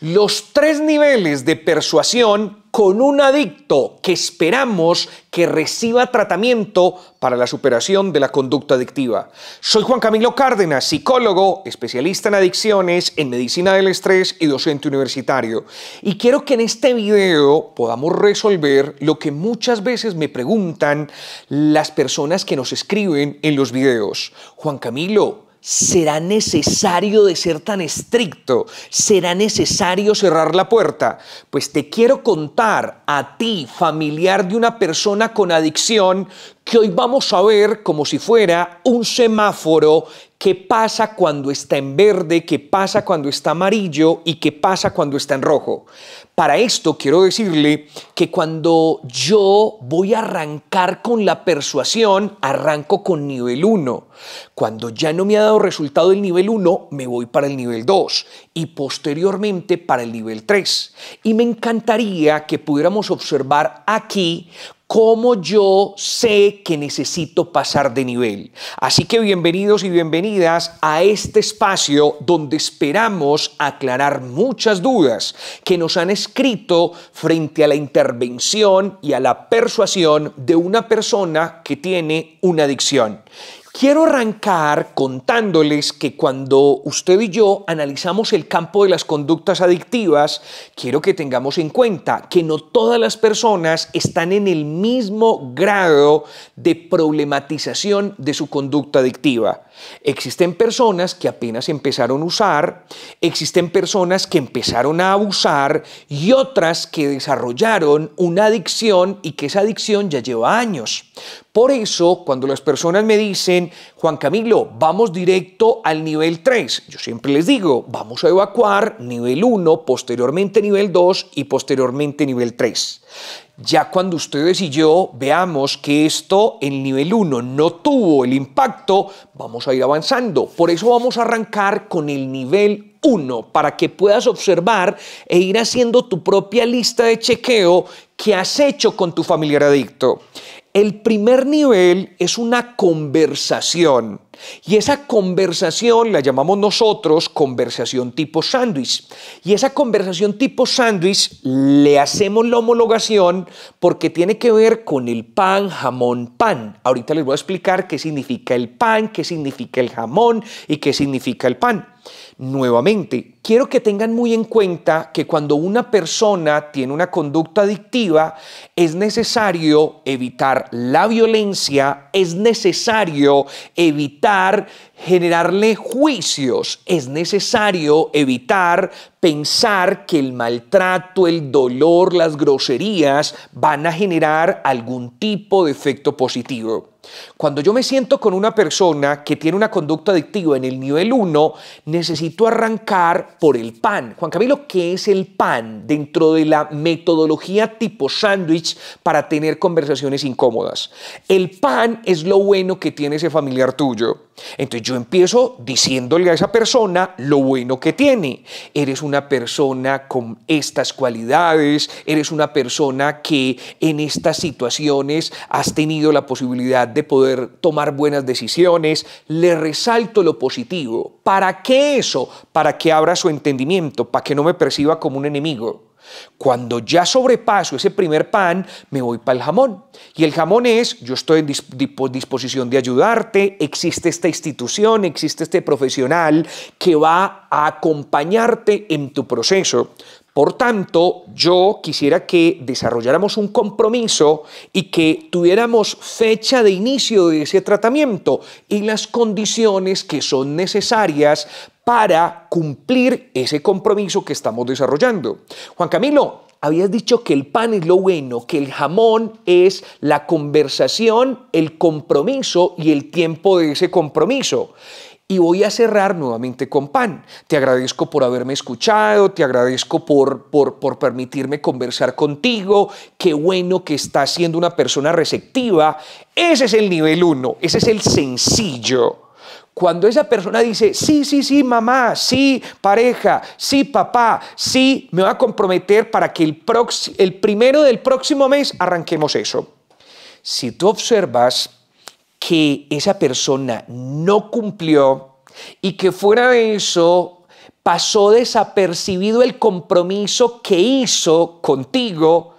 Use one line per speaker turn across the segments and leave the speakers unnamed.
Los tres niveles de persuasión con un adicto que esperamos que reciba tratamiento para la superación de la conducta adictiva. Soy Juan Camilo Cárdenas, psicólogo, especialista en adicciones, en medicina del estrés y docente universitario. Y quiero que en este video podamos resolver lo que muchas veces me preguntan las personas que nos escriben en los videos. Juan Camilo, será necesario de ser tan estricto, será necesario cerrar la puerta. Pues te quiero contar a ti, familiar de una persona con adicción, que hoy vamos a ver como si fuera un semáforo qué pasa cuando está en verde, qué pasa cuando está amarillo y qué pasa cuando está en rojo. Para esto quiero decirle que cuando yo voy a arrancar con la persuasión, arranco con nivel 1. Cuando ya no me ha dado resultado el nivel 1, me voy para el nivel 2 y posteriormente para el nivel 3. Y me encantaría que pudiéramos observar aquí cómo yo sé que necesito pasar de nivel. Así que bienvenidos y bienvenidas a este espacio donde esperamos aclarar muchas dudas que nos han escrito frente a la intervención y a la persuasión de una persona que tiene una adicción. Quiero arrancar contándoles que cuando usted y yo analizamos el campo de las conductas adictivas, quiero que tengamos en cuenta que no todas las personas están en el mismo grado de problematización de su conducta adictiva. Existen personas que apenas empezaron a usar, existen personas que empezaron a abusar y otras que desarrollaron una adicción y que esa adicción ya lleva años. Por eso, cuando las personas me dicen, Juan Camilo, vamos directo al nivel 3, yo siempre les digo, vamos a evacuar nivel 1, posteriormente nivel 2 y posteriormente nivel 3. Ya cuando ustedes y yo veamos que esto en nivel 1 no tuvo el impacto, vamos a ir avanzando. Por eso vamos a arrancar con el nivel 1 para que puedas observar e ir haciendo tu propia lista de chequeo que has hecho con tu familiar adicto. El primer nivel es una conversación y esa conversación la llamamos nosotros conversación tipo sándwich. Y esa conversación tipo sándwich le hacemos la homologación porque tiene que ver con el pan, jamón, pan. Ahorita les voy a explicar qué significa el pan, qué significa el jamón y qué significa el pan. Nuevamente, quiero que tengan muy en cuenta que cuando una persona tiene una conducta adictiva, es necesario evitar la violencia, es necesario evitar generarle juicios, es necesario evitar pensar que el maltrato, el dolor, las groserías van a generar algún tipo de efecto positivo. Cuando yo me siento con una persona que tiene una conducta adictiva en el nivel 1, necesito arrancar por el pan. Juan Camilo, ¿qué es el pan dentro de la metodología tipo sándwich para tener conversaciones incómodas? El pan es lo bueno que tiene ese familiar tuyo. Entonces yo empiezo diciéndole a esa persona lo bueno que tiene. Eres una persona con estas cualidades, eres una persona que en estas situaciones has tenido la posibilidad de poder tomar buenas decisiones, le resalto lo positivo. ¿Para qué eso? Para que abra su entendimiento, para que no me perciba como un enemigo. Cuando ya sobrepaso ese primer pan, me voy para el jamón. Y el jamón es, yo estoy en disposición de ayudarte, existe esta institución, existe este profesional que va a acompañarte en tu proceso. Por tanto, yo quisiera que desarrolláramos un compromiso y que tuviéramos fecha de inicio de ese tratamiento y las condiciones que son necesarias para cumplir ese compromiso que estamos desarrollando. Juan Camilo, habías dicho que el pan es lo bueno, que el jamón es la conversación, el compromiso y el tiempo de ese compromiso. Y voy a cerrar nuevamente con pan. Te agradezco por haberme escuchado, te agradezco por, por, por permitirme conversar contigo. Qué bueno que estás siendo una persona receptiva. Ese es el nivel uno, ese es el sencillo. Cuando esa persona dice, sí, sí, sí, mamá, sí, pareja, sí, papá, sí, me va a comprometer para que el, el primero del próximo mes arranquemos eso. Si tú observas, que esa persona no cumplió y que fuera de eso pasó desapercibido el compromiso que hizo contigo,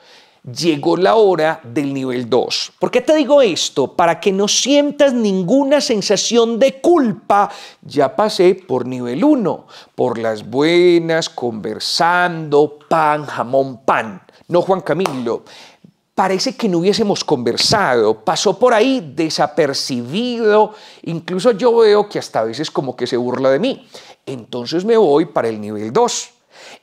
llegó la hora del nivel 2. ¿Por qué te digo esto? Para que no sientas ninguna sensación de culpa. Ya pasé por nivel 1, por las buenas, conversando, pan, jamón, pan. No, Juan Camilo, parece que no hubiésemos conversado, pasó por ahí desapercibido, incluso yo veo que hasta a veces como que se burla de mí. Entonces me voy para el nivel 2.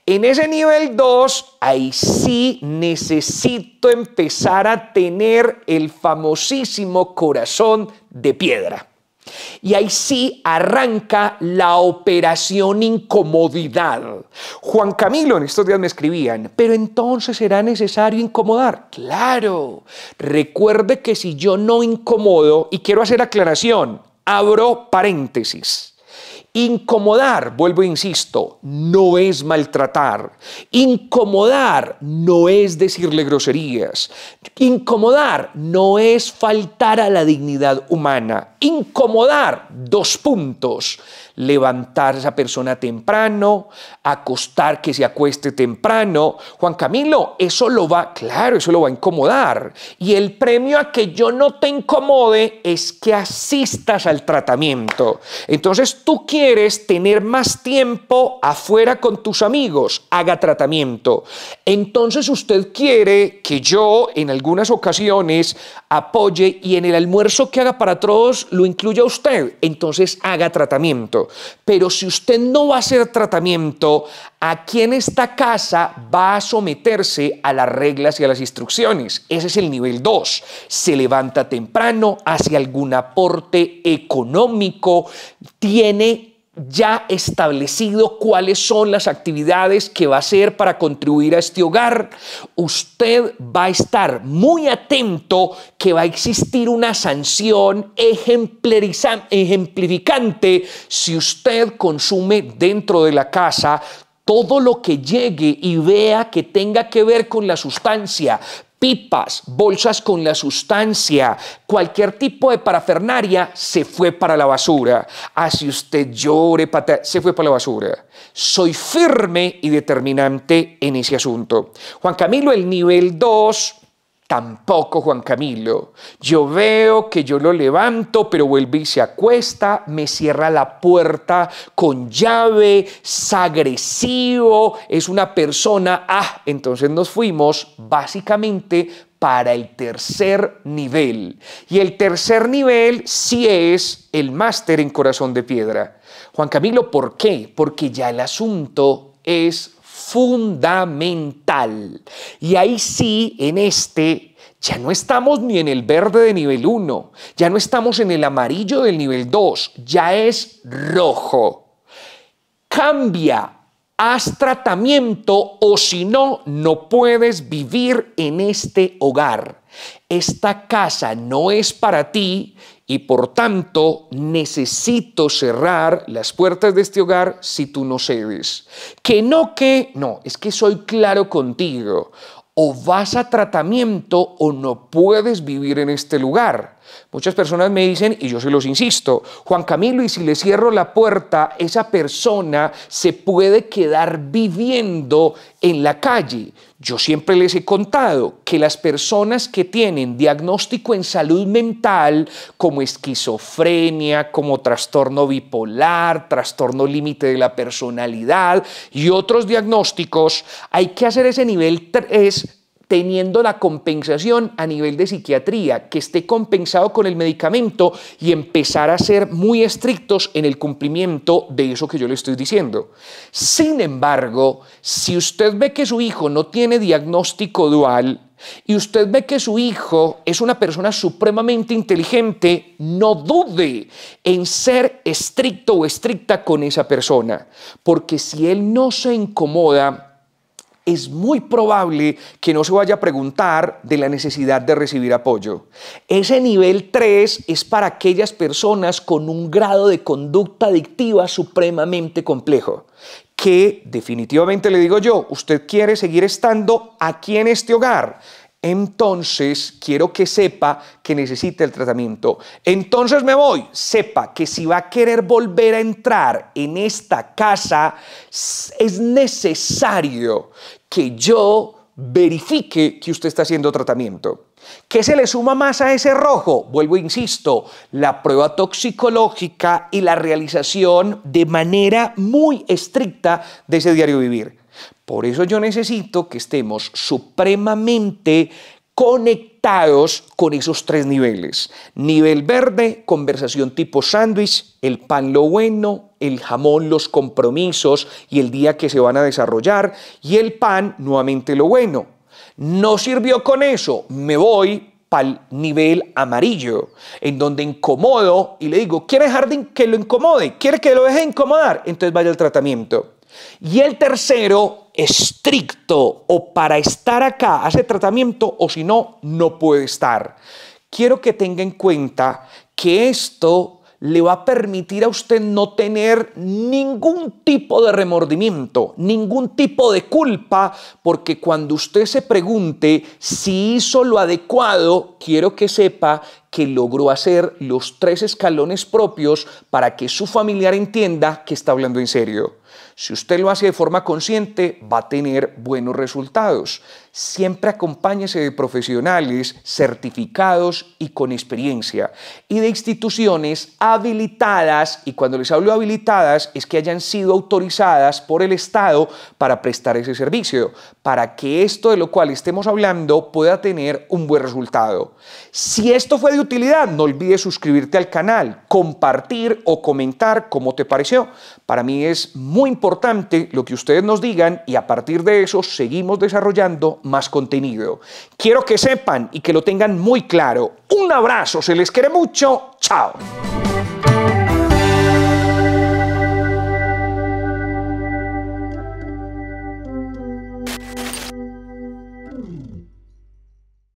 En ese nivel 2, ahí sí necesito empezar a tener el famosísimo corazón de piedra. Y ahí sí arranca la operación incomodidad. Juan Camilo en estos días me escribían, pero entonces será necesario incomodar. Claro, recuerde que si yo no incomodo, y quiero hacer aclaración, abro paréntesis Incomodar, vuelvo e insisto, no es maltratar. Incomodar no es decirle groserías. Incomodar no es faltar a la dignidad humana. Incomodar, dos puntos. Levantar a esa persona temprano, acostar que se acueste temprano. Juan Camilo, eso lo va, claro, eso lo va a incomodar. Y el premio a que yo no te incomode es que asistas al tratamiento. Entonces tú quieres quieres tener más tiempo afuera con tus amigos, haga tratamiento. Entonces usted quiere que yo en algunas ocasiones apoye y en el almuerzo que haga para todos lo incluya usted. Entonces haga tratamiento. Pero si usted no va a hacer tratamiento, aquí en esta casa va a someterse a las reglas y a las instrucciones. Ese es el nivel 2. Se levanta temprano, hace algún aporte económico, tiene ya establecido cuáles son las actividades que va a hacer para contribuir a este hogar, usted va a estar muy atento que va a existir una sanción ejemplificante si usted consume dentro de la casa todo lo que llegue y vea que tenga que ver con la sustancia, pipas, bolsas con la sustancia, cualquier tipo de parafernaria se fue para la basura. Así ah, usted llore, pata, se fue para la basura. Soy firme y determinante en ese asunto. Juan Camilo, el nivel 2 tampoco, Juan Camilo. Yo veo que yo lo levanto, pero vuelve y se acuesta, me cierra la puerta con llave, es agresivo, es una persona. Ah, entonces nos fuimos básicamente para el tercer nivel. Y el tercer nivel sí es el máster en corazón de piedra. Juan Camilo, ¿por qué? Porque ya el asunto es fundamental. Y ahí sí, en este, ya no estamos ni en el verde de nivel 1, ya no estamos en el amarillo del nivel 2, ya es rojo. Cambia, haz tratamiento o si no, no puedes vivir en este hogar. Esta casa no es para ti y por tanto necesito cerrar las puertas de este hogar si tú no cedes. Que no que, no, es que soy claro contigo. O vas a tratamiento o no puedes vivir en este lugar. Muchas personas me dicen, y yo se los insisto, Juan Camilo, y si le cierro la puerta, esa persona se puede quedar viviendo en la calle. Yo siempre les he contado que las personas que tienen diagnóstico en salud mental como esquizofrenia, como trastorno bipolar, trastorno límite de la personalidad y otros diagnósticos, hay que hacer ese nivel 3 teniendo la compensación a nivel de psiquiatría, que esté compensado con el medicamento y empezar a ser muy estrictos en el cumplimiento de eso que yo le estoy diciendo. Sin embargo, si usted ve que su hijo no tiene diagnóstico dual, y usted ve que su hijo es una persona supremamente inteligente, no dude en ser estricto o estricta con esa persona, porque si él no se incomoda, es muy probable que no se vaya a preguntar de la necesidad de recibir apoyo. Ese nivel 3 es para aquellas personas con un grado de conducta adictiva supremamente complejo, que definitivamente le digo yo, usted quiere seguir estando aquí en este hogar entonces quiero que sepa que necesita el tratamiento. Entonces me voy, sepa que si va a querer volver a entrar en esta casa, es necesario que yo verifique que usted está haciendo tratamiento. ¿Qué se le suma más a ese rojo? Vuelvo, e insisto, la prueba toxicológica y la realización de manera muy estricta de ese diario vivir. Por eso yo necesito que estemos supremamente conectados con esos tres niveles. Nivel verde, conversación tipo sándwich, el pan lo bueno, el jamón, los compromisos y el día que se van a desarrollar, y el pan nuevamente lo bueno. No sirvió con eso, me voy al nivel amarillo, en donde incomodo y le digo, ¿quiere jardín que lo incomode? ¿Quiere que lo deje incomodar? Entonces vaya al tratamiento. Y el tercero estricto o para estar acá hace tratamiento o si no, no puede estar. Quiero que tenga en cuenta que esto le va a permitir a usted no tener ningún tipo de remordimiento, ningún tipo de culpa, porque cuando usted se pregunte si hizo lo adecuado, quiero que sepa que logró hacer los tres escalones propios para que su familiar entienda que está hablando en serio. Si usted lo hace de forma consciente, va a tener buenos resultados siempre acompáñese de profesionales certificados y con experiencia y de instituciones habilitadas, y cuando les hablo habilitadas es que hayan sido autorizadas por el Estado para prestar ese servicio, para que esto de lo cual estemos hablando pueda tener un buen resultado. Si esto fue de utilidad, no olvides suscribirte al canal, compartir o comentar cómo te pareció. Para mí es muy importante lo que ustedes nos digan y a partir de eso seguimos desarrollando más contenido. Quiero que sepan y que lo tengan muy claro. Un abrazo, se les quiere mucho. Chao.